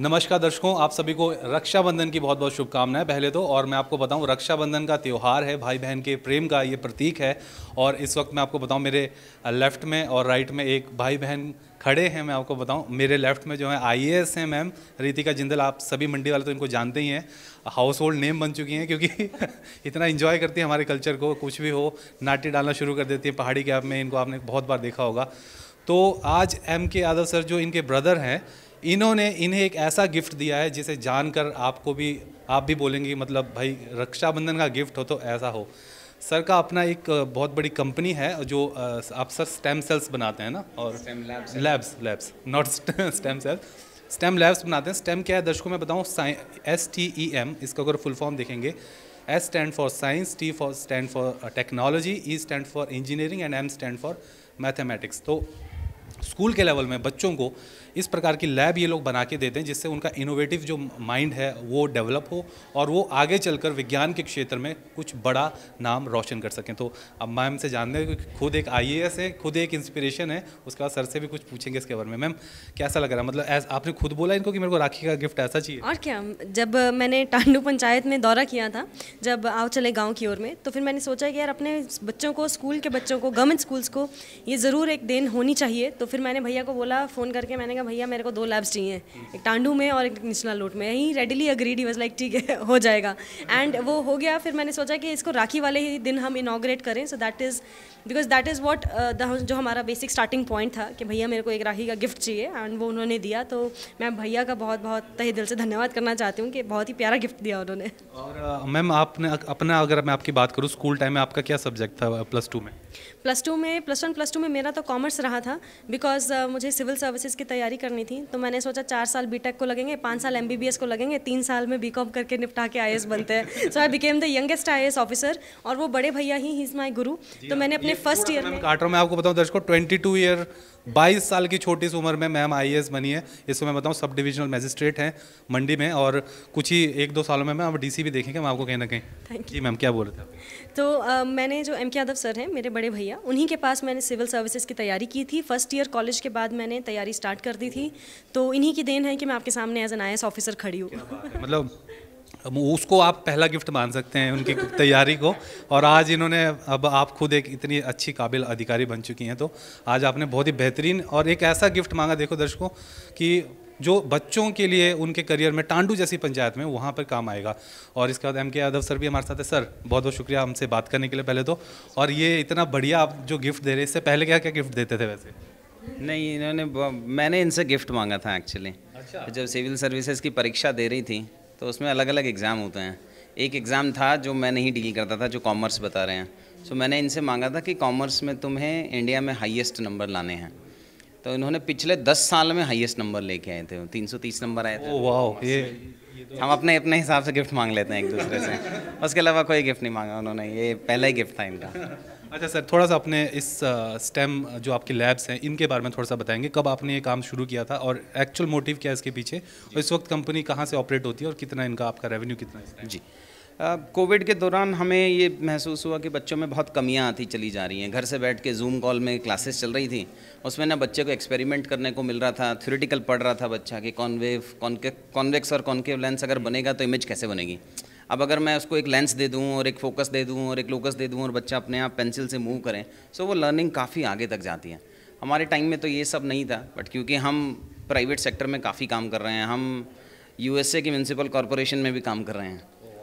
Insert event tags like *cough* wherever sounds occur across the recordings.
नमस्कार दर्शकों आप सभी को रक्षाबंधन की बहुत बहुत शुभकामनाएं पहले तो और मैं आपको बताऊं रक्षाबंधन का त्यौहार है भाई बहन के प्रेम का ये प्रतीक है और इस वक्त मैं आपको बताऊं मेरे लेफ्ट में और राइट में एक भाई बहन खड़े हैं मैं आपको बताऊं मेरे लेफ्ट में जो है आई हैं मैम रितिका जिंदल आप सभी मंडी वाले तो इनको जानते ही हैं हाउस होल्ड नेम बन चुकी हैं क्योंकि *laughs* इतना इन्जॉय करती हैं हमारे कल्चर को कुछ भी हो नाटी डालना शुरू कर देती है पहाड़ी कैब में इनको आपने बहुत बार देखा होगा तो आज एम के यादव सर जो इनके ब्रदर हैं इन्होंने इन्हें एक ऐसा गिफ्ट दिया है जिसे जानकर आपको भी आप भी बोलेंगे मतलब भाई रक्षाबंधन का गिफ्ट हो तो ऐसा हो सर का अपना एक बहुत बड़ी कंपनी है जो आप सर स्टेम सेल्स बनाते हैं ना और labs labs not *laughs* stem cells stem labs बनाते हैं स्टेम क्या है दर्शकों में बताऊँ S T E M e इसका अगर फुल फॉर्म देखेंगे S stand for science T for stand for technology E stand for engineering and M stand for mathematics तो स्कूल के लेवल में बच्चों को इस प्रकार की लैब ये लोग बना के देते हैं जिससे उनका इनोवेटिव जो माइंड है वो डेवलप हो और वो आगे चलकर विज्ञान के क्षेत्र में कुछ बड़ा नाम रोशन कर सकें तो अब मैम से जानने खुद एक आई है खुद एक इंस्पिरेशन है उसके बाद सर से भी कुछ पूछेंगे इसके बारे में मैम कैसा लग रहा है मतलब एस, आपने खुद बोला इनको कि मेरे को राखी का गिफ्ट ऐसा चाहिए और क्या जब मैंने टांडू पंचायत में दौरा किया था जब आओ चले गाँव की ओर में तो फिर मैंने सोचा कि यार अपने बच्चों को स्कूल के बच्चों को गवर्नमेंट स्कूल्स को ये ज़रूर एक दिन होनी चाहिए तो फिर मैंने भैया को बोला फ़ोन करके मैंने कहा कहा भैया मेरे को दो लैब्स चाहिए एक टांडू में और एक निचला लोट में यहीं readily agreed he was like ठीक है हो जाएगा एंड वो हो गया फिर मैंने सोचा कि इसको राखी वाले ही दिन हम इनाग्रेट करें so that is because that is what जो हमारा बेसिक स्टार्टिंग पॉइंट था कि भैया मेरे को एक राखी का गिफ्ट चाहिए एंड वो उन्होंने दिया तो मैं भैया का बहुत बहुत तहे दिल से धन्यवाद करना चाहती हूँ कि बहुत ही प्यारा गिफ्ट दिया उन्होंने और uh, मैम आपने अपना अगर मैं आपकी बात करूँ स्कूल टाइम में आपका क्या सब्जेक्ट था प्लस uh, टू में प्लस टू में प्लस वन प्लस टू में मेरा तो कॉमर्स रहा था बिकॉज uh, मुझे सिविल सर्विसेज की तैयारी तैयारी करनी थी तो मैंने सोचा चार साल बीटेक को लगेंगे पाँच साल एमबीबीएस को लगेंगे तीन साल में बीकॉम करके निपटा के आई बनते हैं so I became the youngest I officer और वो बड़े भैया ही ही इज़ माई गुरु तो मैंने हाँ। अपने फर्स्ट ईयर में काट रहा हूँ मैं आपको बताऊँ दर्शकों ट्वेंटी टू ईयर 22 साल की छोटी सी उम्र में मैम आई बनी है इसको मैं बताऊँ सब डिविजनल मैजिस्ट्रेट हैं मंडी में और कुछ ही एक दो सालों में मैम आप डी भी देखेंगे मैं आपको कहीं ना कहीं थैंक जी मैम क्या बोल रहे थे तो आ, मैंने जो एम के यादव सर हैं मेरे बड़े भैया उन्हीं के पास मैंने सिविल सर्विसेज की तैयारी की थी फर्स्ट ईयर कॉलेज के बाद मैंने तैयारी स्टार्ट कर दी थी तो इन्हीं की देन है कि मैं आपके सामने एज एन आई ऑफिसर खड़ी हूँ मतलब उसको आप पहला गिफ्ट मान सकते हैं उनकी तैयारी को और आज इन्होंने अब आप खुद एक इतनी अच्छी काबिल अधिकारी बन चुकी हैं तो आज आपने बहुत ही बेहतरीन और एक ऐसा गिफ्ट मांगा देखो दर्शकों कि जो बच्चों के लिए उनके करियर में टांडू जैसी पंचायत में वहाँ पर काम आएगा और इसके बाद एम के यादव सर भी हमारे साथ है सर बहुत बहुत शुक्रिया हमसे बात करने के लिए पहले तो और ये इतना बढ़िया आप जो गिफ्ट दे रहे इससे पहले क्या क्या गिफ्ट देते थे वैसे नहीं इन्होंने मैंने इनसे गिफ्ट मांगा था एक्चुअली अच्छा जब सिविल सर्विसेज की परीक्षा दे रही थी तो उसमें अलग अलग एग्ज़ाम होते हैं एक एग्ज़ाम था जो मैं नहीं डील करता था जो कॉमर्स बता रहे हैं सो so, मैंने इनसे मांगा था कि कॉमर्स में तुम्हें इंडिया में हाईएस्ट नंबर लाने हैं तो इन्होंने पिछले दस साल में हाईएस्ट नंबर लेके आए थे तीन सौ तीस नंबर आए थे वाह oh, ये हम अपने अपने हिसाब से गिफ्ट मांग लेते हैं एक दूसरे से उसके अलावा कोई गिफ्ट नहीं मांगा उन्होंने ये पहला ही गिफ्ट था इनका अच्छा सर थोड़ा सा अपने इस स्टेम जो आपके लैब्स हैं इनके बारे में थोड़ा सा बताएंगे कब आपने ये काम शुरू किया था और एक्चुअल मोटिव क्या है इसके पीछे और इस वक्त कंपनी कहाँ से ऑपरेट होती है और कितना इनका आपका रेवेन्यू कितना है जी कोविड के दौरान हमें ये महसूस हुआ कि बच्चों में बहुत कमियां आती चली जा रही हैं घर से बैठ के जूम कॉल में क्लासेस चल रही थी उसमें ना बच्चे को एक्सपेरिमेंट करने को मिल रहा था थ्योरेटिकल पढ़ रहा था बच्चा कि कॉन्वेव कॉन्वेक्स और कॉन्केव लेंस अगर बनेगा तो इमेज कैसे बनेगी अब अगर मैं उसको एक लेंस दे दूँ और एक फोकस दे दूँ और एक लोकस दे दूँ और बच्चा अपने आप पेंसिल से मूव करें सो वो लर्निंग काफ़ी आगे तक जाती है हमारे टाइम में तो ये सब नहीं था बट क्योंकि हम प्राइवेट सेक्टर में काफ़ी काम कर रहे हैं हम यूएसए की म्यूनसिपल कॉरपोरेशन में भी काम कर रहे हैं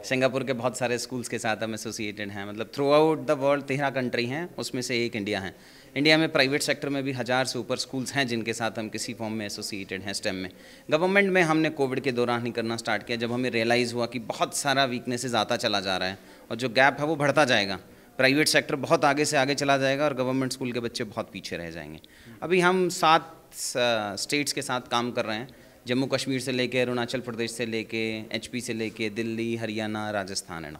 सिंगापुर के बहुत सारे स्कूल्स के साथ हम एसोसिएटेड हैं मतलब थ्रू आउट द वर्ल्ड तेरह कंट्री हैं उसमें से एक इंडिया है इंडिया में प्राइवेट सेक्टर में भी हज़ार से ऊपर स्कूल्स हैं जिनके साथ हम किसी फॉर्म में एसोसिएटेड हैं स्टेम में गवर्नमेंट में हमने कोविड के दौरान ही करना स्टार्ट किया जब हमें रियलाइज़ हुआ कि बहुत सारा वीकनेसेस आता चला जा रहा है और जो गैप है वो बढ़ता जाएगा प्राइवेट सेक्टर बहुत आगे से आगे चला जाएगा और गवर्नमेंट स्कूल के बच्चे बहुत पीछे रह जाएंगे अभी हम सात स्टेट्स uh, के साथ काम कर रहे हैं जम्मू कश्मीर से लेके अरुणाचल प्रदेश से लेके एचपी से लेके दिल्ली हरियाणा राजस्थान एंड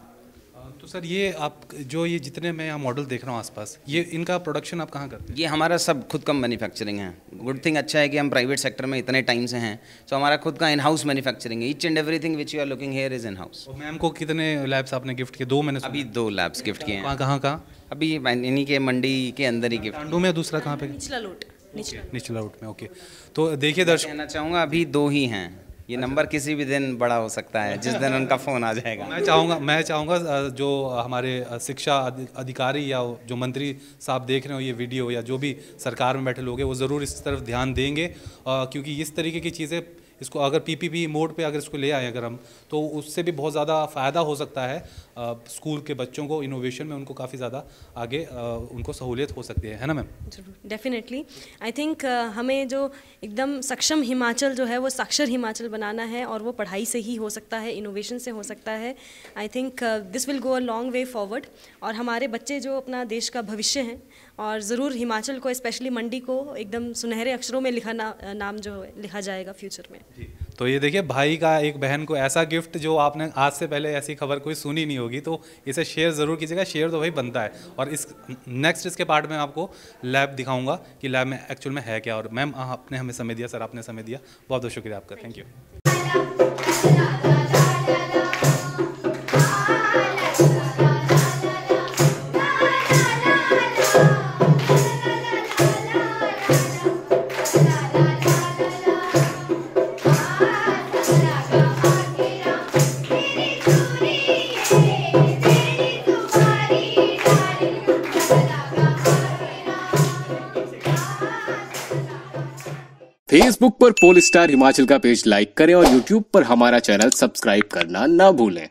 तो सर ये आप जो ये जितने मैं यहाँ मॉडल देख रहा हूँ आसपास ये इनका प्रोडक्शन आप कहाँ करते हैं ये हमारा सब खुद का मैन्युफैक्चरिंग है गुड थिंग अच्छा है कि हम प्राइवेट सेक्टर में इतने टाइम से हैं सो तो हमारा खुद का इन हाउस मैन्युफैक्चरिंग है each and thing which you are looking here is in house ma'am को कितने लैब्स आपने गिफ्ट किए दो मैंने अभी दो लैब्स गिफ्ट किए हैं कहाँ कहाँ अभी इन्हीं के मंडी के अंदर ही गिफ्ट में दूसरा कहाँ पे पिछला लोट निचला रूट में ओके तो देखिए दर्शक कहना चाहूँगा अभी दो ही हैं ये अच्छा। नंबर किसी भी दिन बड़ा हो सकता है जिस दिन उनका फ़ोन आ जाएगा मैं चाहूँगा मैं चाहूँगा जो हमारे शिक्षा अधिकारी या जो मंत्री साहब देख रहे हो ये वीडियो या जो भी सरकार में बैठे लोग हैं वो ज़रूर इस तरफ ध्यान देंगे क्योंकि इस तरीके की चीज़ें इसको अगर पीपीपी मोड पे अगर इसको ले आए अगर हम तो उससे भी बहुत ज़्यादा फ़ायदा हो सकता है स्कूल के बच्चों को इनोवेशन में उनको काफ़ी ज़्यादा आगे उनको सहूलियत हो सकती है है ना मैम जरूर डेफिनेटली आई थिंक हमें जो एकदम सक्षम हिमाचल जो है वो साक्षर हिमाचल बनाना है और वो पढ़ाई से ही हो सकता है इनोवेशन से हो सकता है I think this will go a long way forward और हमारे बच्चे जो अपना देश का भविष्य हैं और ज़रूर हिमाचल को स्पेशली मंडी को एकदम सुनहरे अक्षरों में लिखा ना, नाम जो है लिखा जाएगा फ्यूचर में जी तो ये देखिए भाई का एक बहन को ऐसा गिफ्ट जो आपने आज से पहले ऐसी खबर कोई सुनी नहीं होगी तो इसे शेयर ज़रूर कीजिएगा शेयर तो भाई बनता है और इस नेक्स्ट इसके पार्ट में आपको लैब दिखाऊंगा कि लैब में एक्चुअल में है क्या और मैम आपने हमें समय दिया सर आपने समय दिया बहुत बहुत शुक्रिया आपका थैंक यू फेसबुक पर पोल स्टार हिमाचल का पेज लाइक करें और यूट्यूब पर हमारा चैनल सब्सक्राइब करना ना भूलें